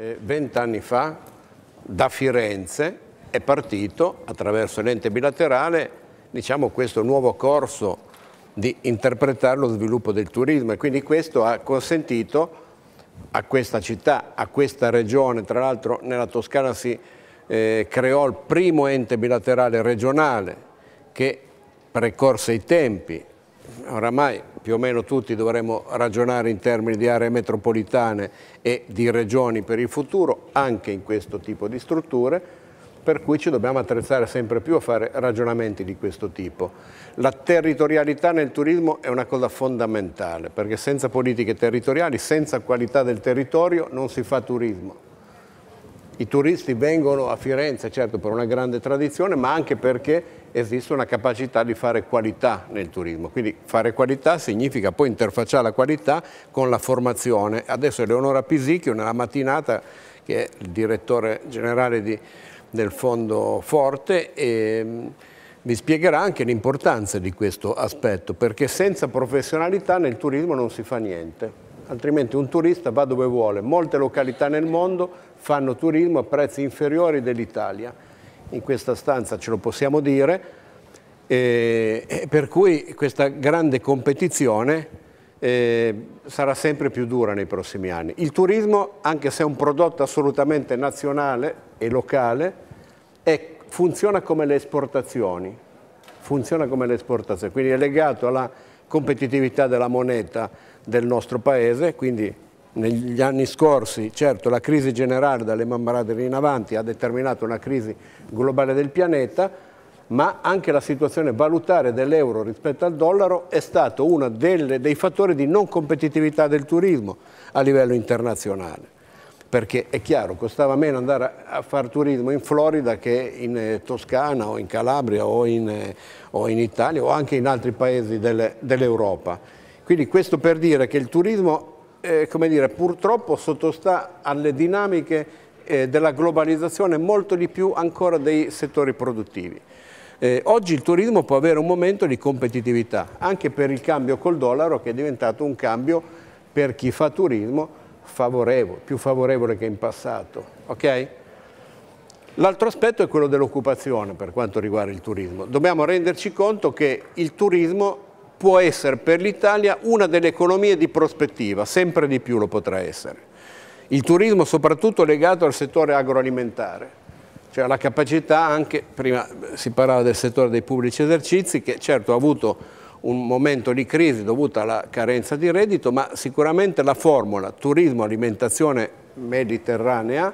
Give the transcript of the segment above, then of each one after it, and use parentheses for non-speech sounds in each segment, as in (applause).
Eh, vent'anni fa da Firenze è partito attraverso l'ente bilaterale diciamo, questo nuovo corso di interpretare lo sviluppo del turismo e quindi questo ha consentito a questa città, a questa regione, tra l'altro nella Toscana si eh, creò il primo ente bilaterale regionale che precorse i tempi oramai più o meno tutti dovremmo ragionare in termini di aree metropolitane e di regioni per il futuro, anche in questo tipo di strutture, per cui ci dobbiamo attrezzare sempre più a fare ragionamenti di questo tipo. La territorialità nel turismo è una cosa fondamentale, perché senza politiche territoriali, senza qualità del territorio non si fa turismo. I turisti vengono a Firenze certo per una grande tradizione ma anche perché esiste una capacità di fare qualità nel turismo, quindi fare qualità significa poi interfacciare la qualità con la formazione. Adesso Eleonora Pisicchio nella mattinata che è il direttore generale di, del Fondo Forte e, ehm, vi spiegherà anche l'importanza di questo aspetto perché senza professionalità nel turismo non si fa niente altrimenti un turista va dove vuole. Molte località nel mondo fanno turismo a prezzi inferiori dell'Italia. In questa stanza ce lo possiamo dire, eh, per cui questa grande competizione eh, sarà sempre più dura nei prossimi anni. Il turismo, anche se è un prodotto assolutamente nazionale e locale, è, funziona come le esportazioni funziona come l'esportazione, quindi è legato alla competitività della moneta del nostro paese, quindi negli anni scorsi certo la crisi generale dalle Brothers in avanti ha determinato una crisi globale del pianeta, ma anche la situazione valutare dell'euro rispetto al dollaro è stato uno dei fattori di non competitività del turismo a livello internazionale perché è chiaro, costava meno andare a fare turismo in Florida che in eh, Toscana o in Calabria o in, eh, o in Italia o anche in altri paesi del, dell'Europa. Quindi questo per dire che il turismo, eh, dire, purtroppo sottostà alle dinamiche eh, della globalizzazione molto di più ancora dei settori produttivi. Eh, oggi il turismo può avere un momento di competitività, anche per il cambio col dollaro che è diventato un cambio per chi fa turismo favorevole, più favorevole che in passato. Okay? L'altro aspetto è quello dell'occupazione per quanto riguarda il turismo. Dobbiamo renderci conto che il turismo può essere per l'Italia una delle economie di prospettiva, sempre di più lo potrà essere. Il turismo soprattutto legato al settore agroalimentare, cioè alla capacità anche, prima si parlava del settore dei pubblici esercizi, che certo ha avuto un momento di crisi dovuta alla carenza di reddito, ma sicuramente la formula turismo-alimentazione mediterranea,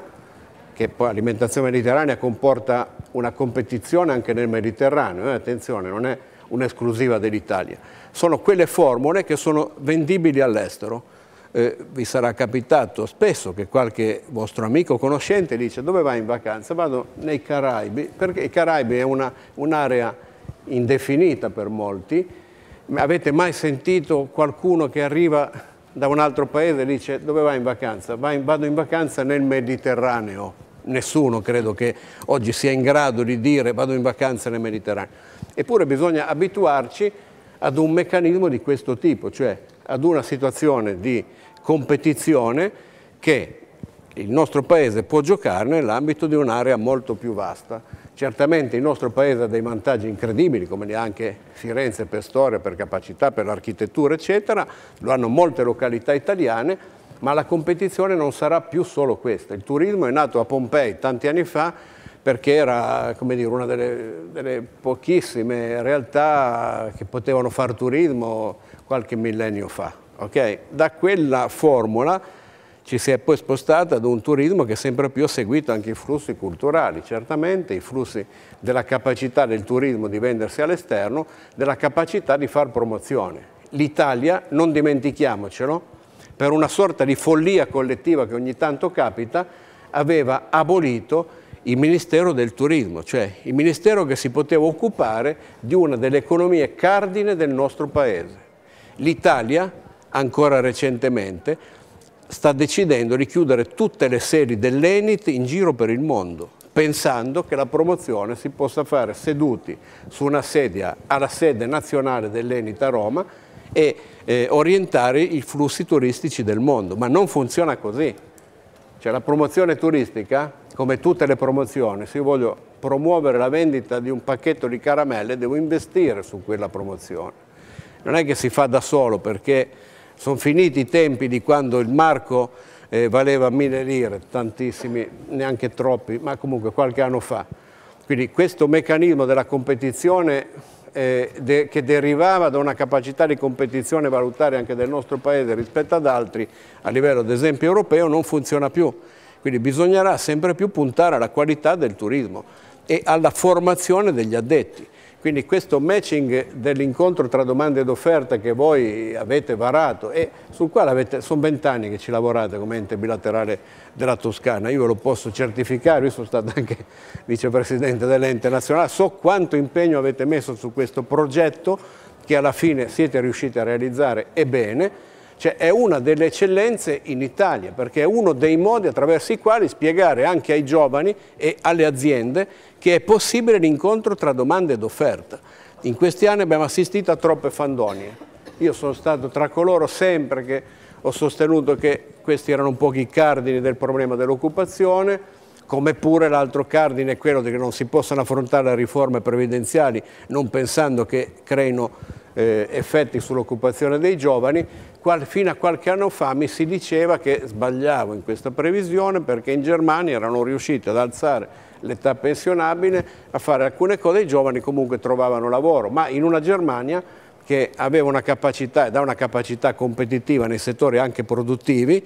che poi alimentazione mediterranea comporta una competizione anche nel Mediterraneo, eh, attenzione, non è un'esclusiva dell'Italia, sono quelle formule che sono vendibili all'estero. Eh, vi sarà capitato spesso che qualche vostro amico conoscente dice dove vai in vacanza? Vado nei Caraibi, perché i Caraibi è un'area indefinita per molti, Avete mai sentito qualcuno che arriva da un altro paese e dice dove vai in vacanza? Vai, vado in vacanza nel Mediterraneo. Nessuno credo che oggi sia in grado di dire vado in vacanza nel Mediterraneo. Eppure bisogna abituarci ad un meccanismo di questo tipo, cioè ad una situazione di competizione che il nostro paese può giocare nell'ambito di un'area molto più vasta. Certamente il nostro paese ha dei vantaggi incredibili, come ne ha anche Firenze per storia, per capacità, per architettura, eccetera, lo hanno molte località italiane, ma la competizione non sarà più solo questa. Il turismo è nato a Pompei tanti anni fa perché era dire, una delle, delle pochissime realtà che potevano fare turismo qualche millennio fa. Okay? Da quella formula ci si è poi spostata ad un turismo che sempre più ha seguito anche i flussi culturali, certamente i flussi della capacità del turismo di vendersi all'esterno, della capacità di far promozione. L'Italia, non dimentichiamocelo, per una sorta di follia collettiva che ogni tanto capita, aveva abolito il Ministero del Turismo, cioè il Ministero che si poteva occupare di una delle economie cardine del nostro Paese. L'Italia, ancora recentemente, sta decidendo di chiudere tutte le sedi dell'Enit in giro per il mondo, pensando che la promozione si possa fare seduti su una sedia alla sede nazionale dell'Enit a Roma e eh, orientare i flussi turistici del mondo, ma non funziona così. Cioè, la promozione turistica, come tutte le promozioni, se io voglio promuovere la vendita di un pacchetto di caramelle devo investire su quella promozione. Non è che si fa da solo perché sono finiti i tempi di quando il marco eh, valeva mille lire, tantissimi, neanche troppi, ma comunque qualche anno fa. Quindi questo meccanismo della competizione eh, de che derivava da una capacità di competizione valutaria anche del nostro Paese rispetto ad altri, a livello ad esempio europeo, non funziona più. Quindi bisognerà sempre più puntare alla qualità del turismo e alla formazione degli addetti. Quindi questo matching dell'incontro tra domande ed offerta che voi avete varato e sul quale avete, sono vent'anni che ci lavorate come ente bilaterale della Toscana, io ve lo posso certificare, io sono stato anche (laughs) vicepresidente dell'ente nazionale, so quanto impegno avete messo su questo progetto che alla fine siete riusciti a realizzare e bene, cioè è una delle eccellenze in Italia perché è uno dei modi attraverso i quali spiegare anche ai giovani e alle aziende che è possibile l'incontro tra domanda ed offerta. In questi anni abbiamo assistito a troppe fandonie. Io sono stato tra coloro sempre che ho sostenuto che questi erano un po' i cardini del problema dell'occupazione, come pure l'altro cardine è quello che non si possano affrontare le riforme previdenziali non pensando che creino eh, effetti sull'occupazione dei giovani, qual, fino a qualche anno fa mi si diceva che sbagliavo in questa previsione perché in Germania erano riusciti ad alzare l'età pensionabile, a fare alcune cose, i giovani comunque trovavano lavoro, ma in una Germania che aveva una capacità ed ha una capacità competitiva nei settori anche produttivi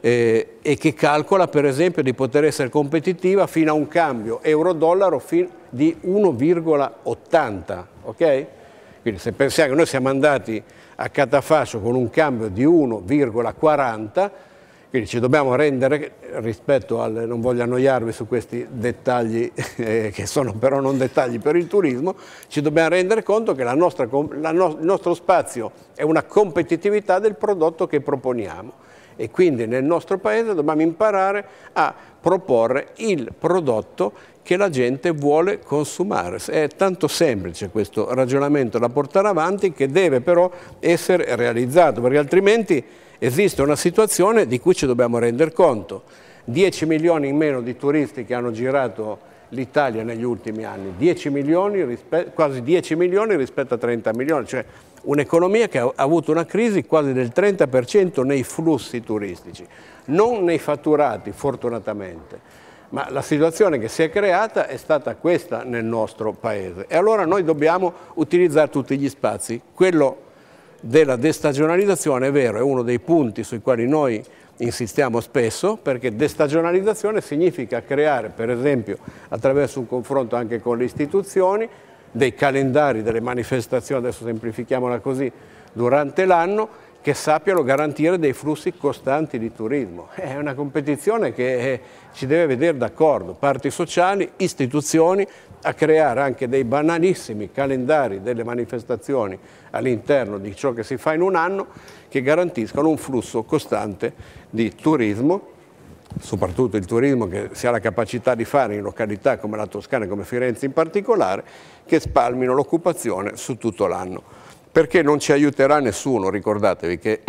eh, e che calcola per esempio di poter essere competitiva fino a un cambio euro-dollaro di 1,80, ok? Quindi se pensiamo che noi siamo andati a catafascio con un cambio di 1,40 quindi ci dobbiamo rendere rispetto al, non voglio annoiarvi su questi dettagli (laughs) eh, che sono però non dettagli per il turismo, ci dobbiamo rendere conto che la nostra, la no, il nostro spazio è una competitività del prodotto che proponiamo e quindi nel nostro paese dobbiamo imparare a proporre il prodotto che la gente vuole consumare. È tanto semplice questo ragionamento da portare avanti che deve però essere realizzato perché altrimenti esiste una situazione di cui ci dobbiamo rendere conto. 10 milioni in meno di turisti che hanno girato l'Italia negli ultimi anni, 10 milioni, quasi 10 milioni rispetto a 30 milioni, cioè un'economia che ha avuto una crisi quasi del 30% nei flussi turistici, non nei fatturati fortunatamente, ma la situazione che si è creata è stata questa nel nostro paese e allora noi dobbiamo utilizzare tutti gli spazi, quello della destagionalizzazione è vero, è uno dei punti sui quali noi insistiamo spesso perché destagionalizzazione significa creare per esempio attraverso un confronto anche con le istituzioni dei calendari delle manifestazioni, adesso semplifichiamola così, durante l'anno che sappiano garantire dei flussi costanti di turismo. È una competizione che eh, ci deve vedere d'accordo parti sociali, istituzioni, a creare anche dei banalissimi calendari delle manifestazioni all'interno di ciò che si fa in un anno che garantiscono un flusso costante di turismo soprattutto il turismo che si ha la capacità di fare in località come la Toscana e come Firenze in particolare, che spalmino l'occupazione su tutto l'anno. Perché non ci aiuterà nessuno, ricordatevi che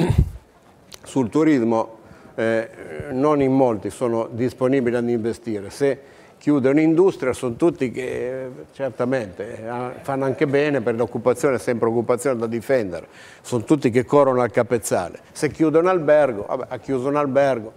sul turismo eh, non in molti sono disponibili ad investire. Se chiude un'industria, sono tutti che certamente eh, fanno anche bene per l'occupazione, è sempre occupazione da difendere, sono tutti che corrono al capezzale. Se chiude un albergo, vabbè, ha chiuso un albergo,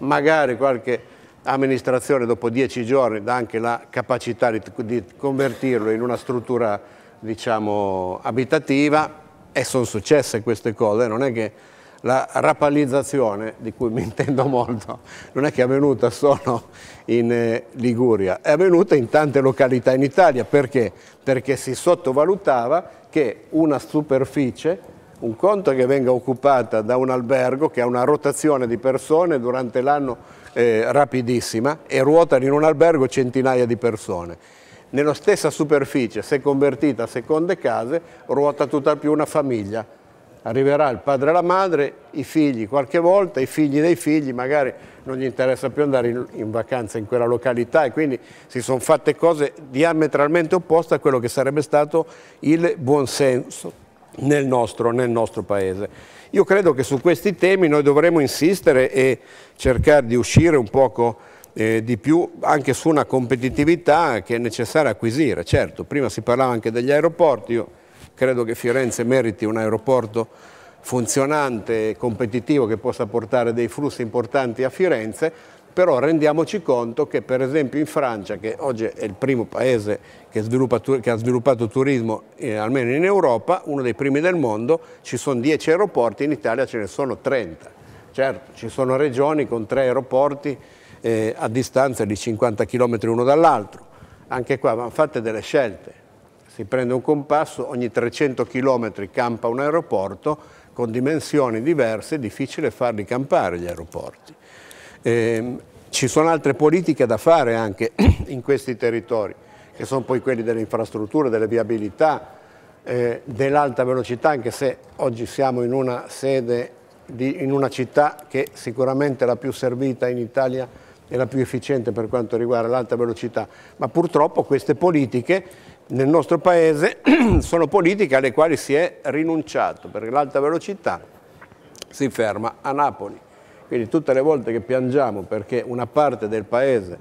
magari qualche amministrazione dopo dieci giorni dà anche la capacità di, di convertirlo in una struttura diciamo abitativa e sono successe queste cose, non è che la rapalizzazione, di cui mi (laughs) intendo molto, non è che è avvenuta solo in eh, Liguria, è avvenuta in tante località in Italia. Perché? Perché si sottovalutava che una superficie, un conto che venga occupata da un albergo che ha una rotazione di persone durante l'anno eh, rapidissima e ruotano in un albergo centinaia di persone nella stessa superficie, se convertita a seconde case, ruota tutta più una famiglia arriverà il padre e la madre, i figli qualche volta, i figli dei figli magari non gli interessa più andare in, in vacanza in quella località e quindi si sono fatte cose diametralmente opposte a quello che sarebbe stato il buonsenso nel nostro, nel nostro paese. Io credo che su questi temi noi dovremo insistere e cercare di uscire un poco eh, di più anche su una competitività che è necessaria acquisire. Certo, prima si parlava anche degli aeroporti, io Credo che Firenze meriti un aeroporto funzionante e competitivo che possa portare dei flussi importanti a Firenze, però rendiamoci conto che per esempio in Francia, che oggi è il primo paese che, sviluppa, che ha sviluppato turismo eh, almeno in Europa, uno dei primi del mondo, ci sono 10 aeroporti, in Italia ce ne sono 30. Certo, ci sono regioni con tre aeroporti eh, a distanza di 50 km uno dall'altro, anche qua vanno fatte delle scelte si prende un compasso, ogni 300 km campa un aeroporto, con dimensioni diverse è difficile farli campare gli aeroporti. Eh, ci sono altre politiche da fare anche (clears throat) in questi territori, che sono poi quelli delle infrastrutture, delle viabilità, eh, dell'alta velocità, anche se oggi siamo in una sede, di, in una città che sicuramente è la più servita in Italia e la più efficiente per quanto riguarda l'alta velocità, ma purtroppo queste politiche nel nostro paese (clears throat) sono politiche alle quali si è rinunciato, perché l'alta velocità si ferma a Napoli. Quindi tutte le volte che piangiamo perché una parte del paese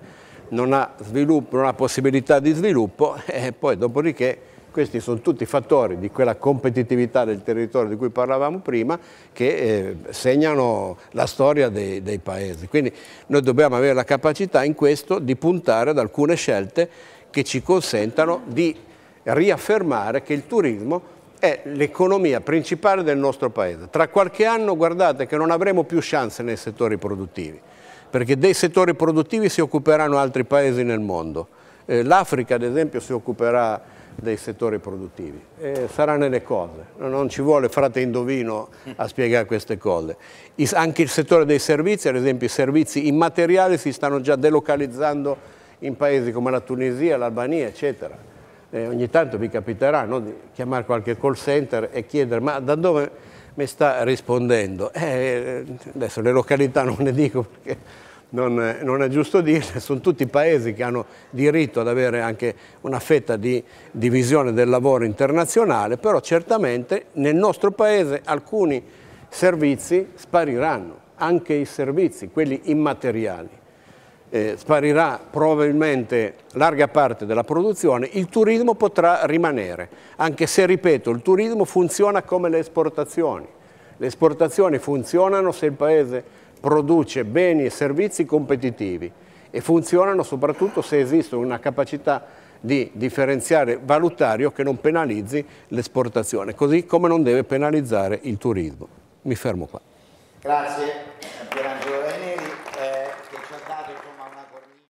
non ha, sviluppo, non ha possibilità di sviluppo (laughs) e eh, poi dopodiché questi sono tutti fattori di quella competitività del territorio di cui parlavamo prima che eh, segnano la storia dei, dei paesi. Quindi noi dobbiamo avere la capacità in questo di puntare ad alcune scelte che ci consentano di riaffermare che il turismo è l'economia principale del nostro paese. Tra qualche anno guardate che non avremo più chance nei settori produttivi, perché dei settori produttivi si occuperanno altri paesi nel mondo. Eh, L'Africa ad esempio si occuperà dei settori produttivi, eh, sarà nelle cose, non ci vuole frate indovino a spiegare queste cose. I, anche il settore dei servizi, ad esempio i servizi immateriali si stanno già delocalizzando in paesi come la Tunisia, l'Albania, eccetera. Eh, ogni tanto vi capiterà no, di chiamare qualche call center e chiedere ma da dove mi sta rispondendo? Eh, eh adesso le località non le dico perché non, eh, non, è giusto dirle, sono tutti paesi che hanno diritto ad avere anche una fetta di divisione del lavoro internazionale, però certamente nel nostro paese alcuni servizi spariranno, anche i servizi, quelli immateriali eh, sparirà probabilmente larga parte della produzione, il turismo potrà rimanere, anche se, ripeto, il turismo funziona come le esportazioni. Le esportazioni funzionano se il Paese produce beni e servizi competitivi e funzionano soprattutto se esiste una capacità di differenziare valutario che non penalizzi l'esportazione, così come non deve penalizzare il turismo. Mi fermo qua. Grazie.